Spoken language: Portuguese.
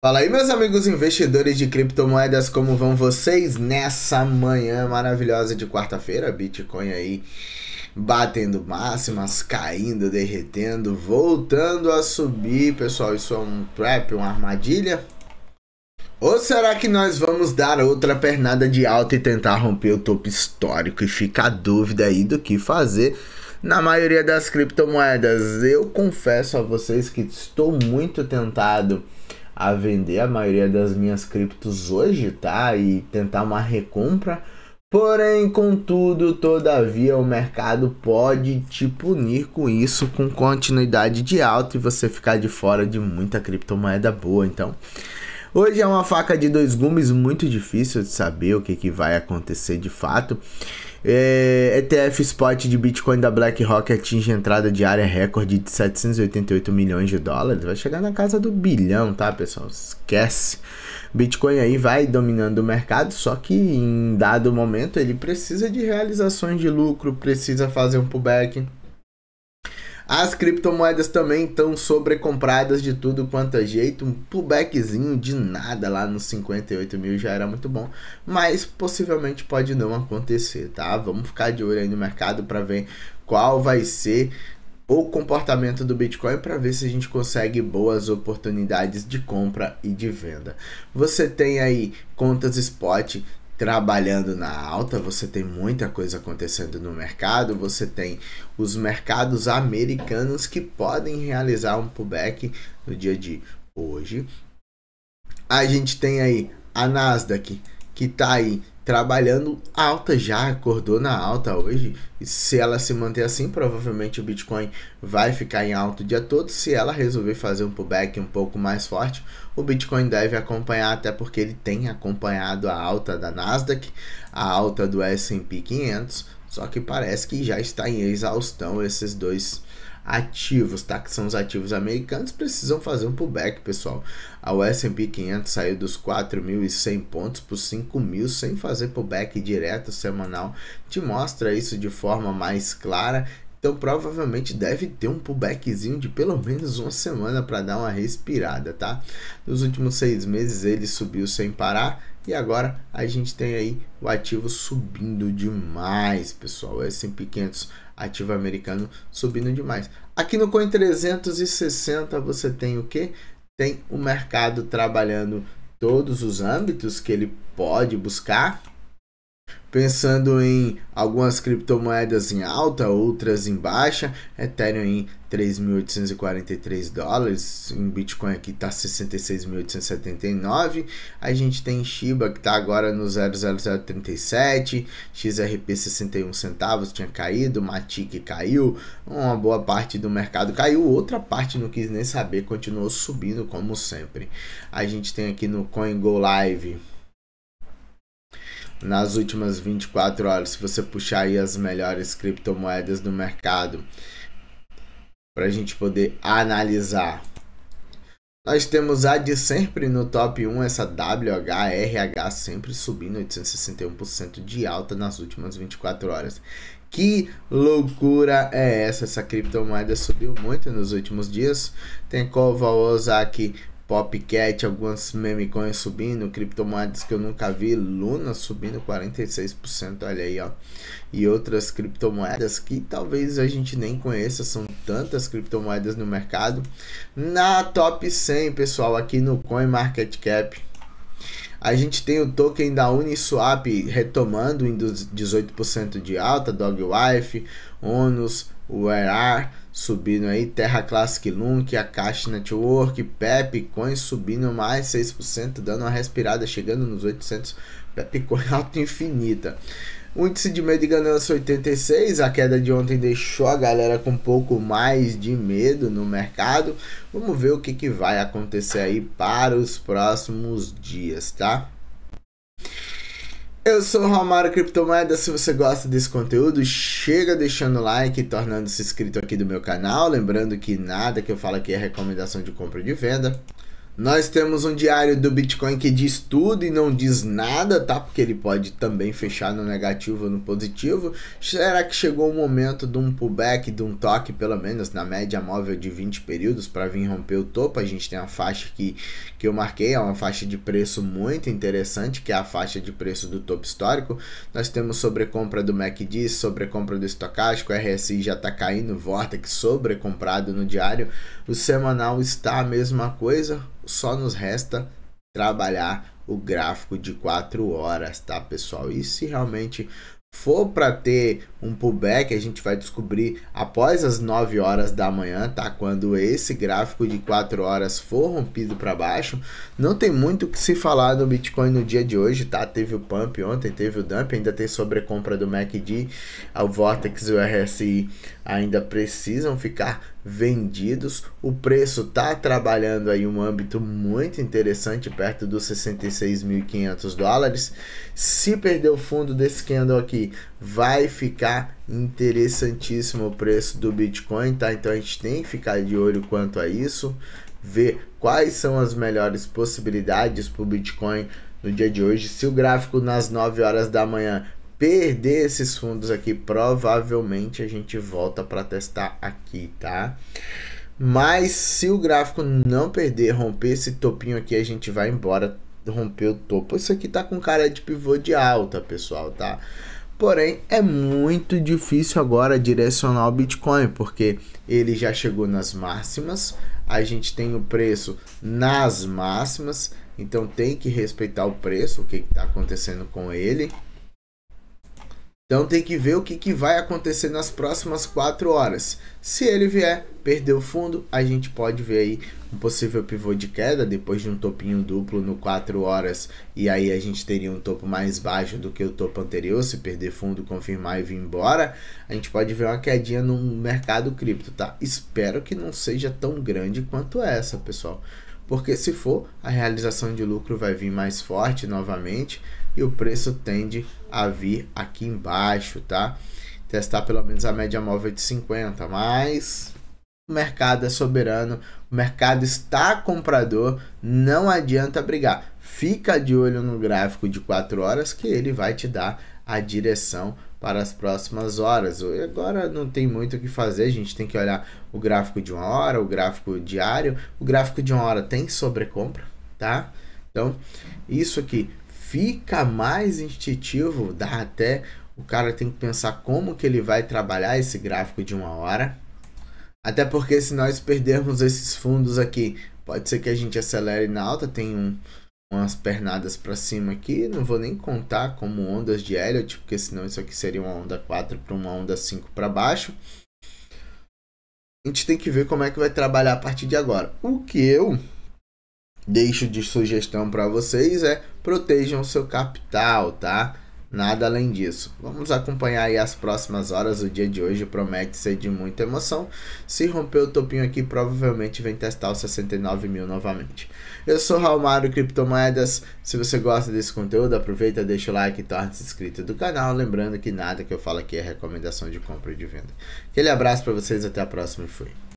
Fala aí, meus amigos investidores de criptomoedas, como vão vocês nessa manhã maravilhosa de quarta-feira? Bitcoin aí batendo máximas, caindo, derretendo, voltando a subir, pessoal. Isso é um trap, uma armadilha? Ou será que nós vamos dar outra pernada de alta e tentar romper o topo histórico? E fica a dúvida aí do que fazer na maioria das criptomoedas. Eu confesso a vocês que estou muito tentado a vender a maioria das minhas criptos hoje, tá? E tentar uma recompra. Porém, contudo, todavia, o mercado pode te punir com isso, com continuidade de alta e você ficar de fora de muita criptomoeda boa. Então, Hoje é uma faca de dois gumes, muito difícil de saber o que, que vai acontecer de fato. É, ETF spot de Bitcoin da BlackRock atinge entrada diária recorde de 788 milhões de dólares. Vai chegar na casa do bilhão, tá, pessoal? Esquece. Bitcoin aí vai dominando o mercado, só que em dado momento ele precisa de realizações de lucro, precisa fazer um pullback as criptomoedas também estão sobrecompradas de tudo quanto é jeito. Um pullbackzinho de nada lá nos 58 mil já era muito bom, mas possivelmente pode não acontecer, tá? Vamos ficar de olho aí no mercado para ver qual vai ser o comportamento do Bitcoin para ver se a gente consegue boas oportunidades de compra e de venda. Você tem aí contas spot trabalhando na alta, você tem muita coisa acontecendo no mercado, você tem os mercados americanos que podem realizar um pullback no dia de hoje. A gente tem aí a Nasdaq que está aí trabalhando alta já, acordou na alta hoje. Se ela se manter assim, provavelmente o Bitcoin vai ficar em alta o dia todo. Se ela resolver fazer um pullback um pouco mais forte, o Bitcoin deve acompanhar, até porque ele tem acompanhado a alta da Nasdaq, a alta do S&P 500, só que parece que já está em exaustão esses dois ativos, tá? Que são os ativos americanos, precisam fazer um pullback, pessoal. O S&P 500 saiu dos 4.100 pontos para os 5.000 sem fazer pullback direto semanal. Te mostra isso de forma mais clara. Então provavelmente deve ter um pullbackzinho de pelo menos uma semana para dar uma respirada, tá? Nos últimos seis meses ele subiu sem parar e agora a gente tem aí o ativo subindo demais, pessoal. É S&P 500 ativo americano subindo demais. Aqui no Coin 360 você tem o que? Tem o mercado trabalhando todos os âmbitos que ele pode buscar Pensando em algumas criptomoedas em alta, outras em baixa, Ethereum em 3.843 dólares, em Bitcoin aqui está 66.879, a gente tem Shiba que está agora no 0,0037, XRP 61 centavos tinha caído, Matic caiu, uma boa parte do mercado caiu, outra parte não quis nem saber, continuou subindo como sempre. A gente tem aqui no CoinGo Live nas últimas 24 horas, se você puxar aí as melhores criptomoedas do mercado, para a gente poder analisar. Nós temos a de sempre no top 1, essa WHRH sempre subindo 861% de alta nas últimas 24 horas. Que loucura é essa? Essa criptomoeda subiu muito nos últimos dias. Tem Kova Ozaki Popcat, algumas coins subindo, criptomoedas que eu nunca vi, Luna subindo 46%, olha aí, ó. E outras criptomoedas que talvez a gente nem conheça, são tantas criptomoedas no mercado. Na top 100, pessoal, aqui no CoinMarketCap, a gente tem o token da Uniswap retomando em 18% de alta, Dogwife, Onus, Werar, subindo aí, Terra Classic Lunk, a Caixa Network, Coin subindo mais 6%, dando uma respirada, chegando nos 800, Pepcoin alta infinita. O índice de medo e ganância 86, a queda de ontem deixou a galera com um pouco mais de medo no mercado. Vamos ver o que, que vai acontecer aí para os próximos dias, tá? Eu sou o Romário Criptomoeda. Se você gosta desse conteúdo, chega deixando like e tornando-se inscrito aqui do meu canal. Lembrando que nada que eu falo aqui é recomendação de compra e de venda. Nós temos um diário do Bitcoin que diz tudo e não diz nada, tá? Porque ele pode também fechar no negativo ou no positivo. Será que chegou o momento de um pullback, de um toque, pelo menos na média móvel de 20 períodos, para vir romper o topo? A gente tem a faixa que, que eu marquei, é uma faixa de preço muito interessante, que é a faixa de preço do topo histórico. Nós temos sobrecompra do MACD, sobrecompra do estocástico, RSI já está caindo, Vortex sobrecomprado no diário. O semanal está a mesma coisa só nos resta trabalhar o gráfico de 4 horas, tá, pessoal? E se realmente for para ter um pullback, a gente vai descobrir após as 9 horas da manhã, tá? Quando esse gráfico de 4 horas for rompido para baixo, não tem muito o que se falar do Bitcoin no dia de hoje, tá? Teve o pump ontem, teve o dump, ainda tem sobrecompra do MACD, o Vortex e o RSI ainda precisam ficar vendidos. O preço está trabalhando aí um âmbito muito interessante, perto dos 66.500 dólares. Se perder o fundo desse candle aqui, vai ficar interessantíssimo o preço do Bitcoin, tá? Então a gente tem que ficar de olho quanto a isso, ver quais são as melhores possibilidades para o Bitcoin no dia de hoje. Se o gráfico nas 9 horas da manhã perder esses fundos aqui, provavelmente a gente volta para testar aqui, tá? Mas se o gráfico não perder, romper esse topinho aqui, a gente vai embora, romper o topo. Isso aqui tá com cara de pivô de alta, pessoal, tá? Porém, é muito difícil agora direcionar o Bitcoin, porque ele já chegou nas máximas, a gente tem o preço nas máximas, então tem que respeitar o preço, o que está acontecendo com ele. Então tem que ver o que, que vai acontecer nas próximas quatro horas. Se ele vier, perder o fundo, a gente pode ver aí um possível pivô de queda depois de um topinho duplo no 4 horas e aí a gente teria um topo mais baixo do que o topo anterior, se perder fundo, confirmar e vir embora, a gente pode ver uma quedinha no mercado cripto, tá? Espero que não seja tão grande quanto essa, pessoal porque se for, a realização de lucro vai vir mais forte novamente, e o preço tende a vir aqui embaixo, tá? Testar pelo menos a média móvel de 50, mas o mercado é soberano, o mercado está comprador, não adianta brigar. Fica de olho no gráfico de 4 horas que ele vai te dar a direção para as próximas horas. Agora não tem muito o que fazer, a gente tem que olhar o gráfico de uma hora, o gráfico diário. O gráfico de uma hora tem sobrecompra, tá? Então, isso aqui fica mais instintivo, dá até o cara tem que pensar como que ele vai trabalhar esse gráfico de uma hora. Até porque se nós perdermos esses fundos aqui, pode ser que a gente acelere na alta, tem um, umas pernadas para cima aqui, não vou nem contar como ondas de Elliot, tipo, porque senão isso aqui seria uma onda 4 para uma onda 5 para baixo. A gente tem que ver como é que vai trabalhar a partir de agora. O que eu deixo de sugestão para vocês é protejam seu capital, tá? Nada além disso. Vamos acompanhar aí as próximas horas. O dia de hoje promete ser de muita emoção. Se romper o topinho aqui, provavelmente vem testar os 69 mil novamente. Eu sou Raul Mário Criptomoedas. Se você gosta desse conteúdo, aproveita, deixa o like e torna se inscrito do canal. Lembrando que nada que eu falo aqui é recomendação de compra e de venda. Aquele abraço para vocês, até a próxima e fui.